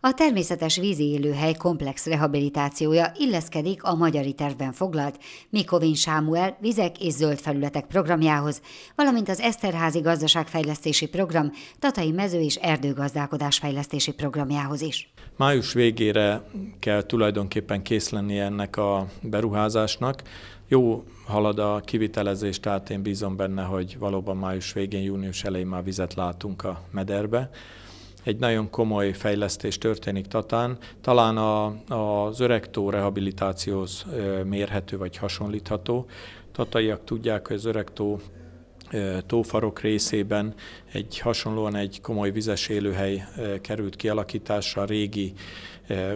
A természetes vízi élőhely komplex rehabilitációja illeszkedik a magyari tervben foglalt Mikovin Sámuel vizek és zöld felületek programjához, valamint az Eszterházi gazdaságfejlesztési program Tatai mező és erdőgazdálkodás fejlesztési programjához is. Május végére kell tulajdonképpen kész lenni ennek a beruházásnak. Jó halad a kivitelezés, tehát én bízom benne, hogy valóban május végén, június elején már vizet látunk a mederbe egy nagyon komoly fejlesztés történik Tatán. Talán a, az öreg tó rehabilitációhoz mérhető vagy hasonlítható. Tataiak tudják, hogy az öreg tó tófarok részében egy hasonlóan egy komoly vizes élőhely került kialakításra a régi,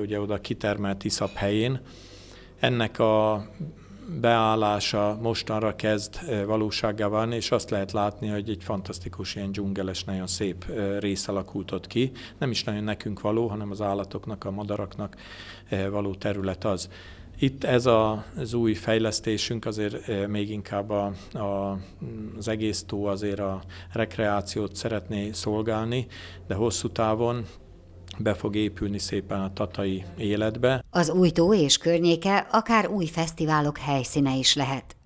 ugye oda kitermelt iszap helyén. Ennek a beállása mostanra kezd valósággá van, és azt lehet látni, hogy egy fantasztikus, ilyen dzsungeles, nagyon szép rész alakult ott ki. Nem is nagyon nekünk való, hanem az állatoknak, a madaraknak való terület az. Itt ez a, az új fejlesztésünk azért még inkább a, a, az egész tó azért a rekreációt szeretné szolgálni, de hosszú távon be fog épülni szépen a tatai életbe. Az új tó és környéke akár új fesztiválok helyszíne is lehet.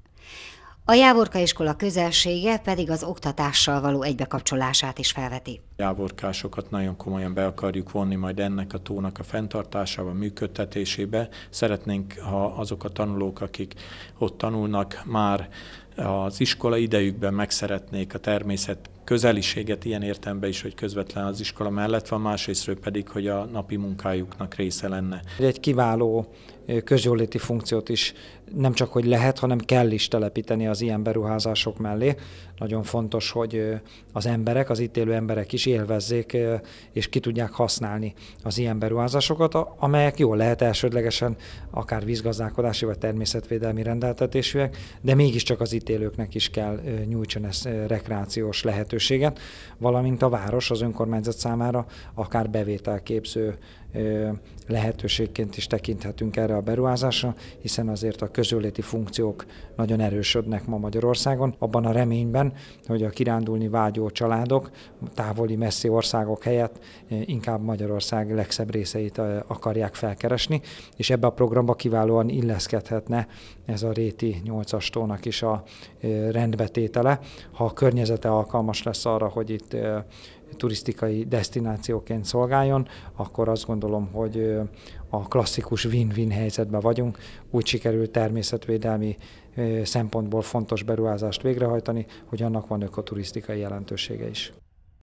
A Jávorka iskola közelsége pedig az oktatással való egybekapcsolását is felveti. Jávorkásokat nagyon komolyan be akarjuk vonni majd ennek a tónak a fenntartásába, a működtetésébe. Szeretnénk, ha azok a tanulók, akik ott tanulnak, már az iskola idejükben megszeretnék a természet közeliséget, ilyen értelemben is, hogy közvetlen az iskola mellett van, másrésztről pedig, hogy a napi munkájuknak része lenne. Egy kiváló közjóléti funkciót is nem csak, hogy lehet, hanem kell is telepíteni az ilyen beruházások mellé. Nagyon fontos, hogy az emberek, az itt élő emberek is élvezzék és ki tudják használni az ilyen beruházásokat, amelyek jól lehet elsődlegesen akár vízgazdálkodási vagy természetvédelmi rendeltetésűek, de mégiscsak az itt élőknek is kell nyújtson ezt rekreációs lehetőséget, valamint a város az önkormányzat számára akár bevételképző lehetőségként is tekinthetünk erre a beruházásra, hiszen azért a közöléti funkciók nagyon erősödnek ma Magyarországon, abban a reményben, hogy a kirándulni vágyó családok távoli, messzi országok helyett inkább Magyarország legszebb részeit akarják felkeresni, és ebbe a programba kiválóan illeszkedhetne ez a réti 8-as tónak is a rendbetétele, ha a környezete alkalmas lesz arra, hogy itt turisztikai destinációként szolgáljon, akkor azt gondolom, hogy a klasszikus win-win helyzetben vagyunk. Úgy sikerült természetvédelmi szempontból fontos beruházást végrehajtani, hogy annak van ökoturisztikai jelentősége is.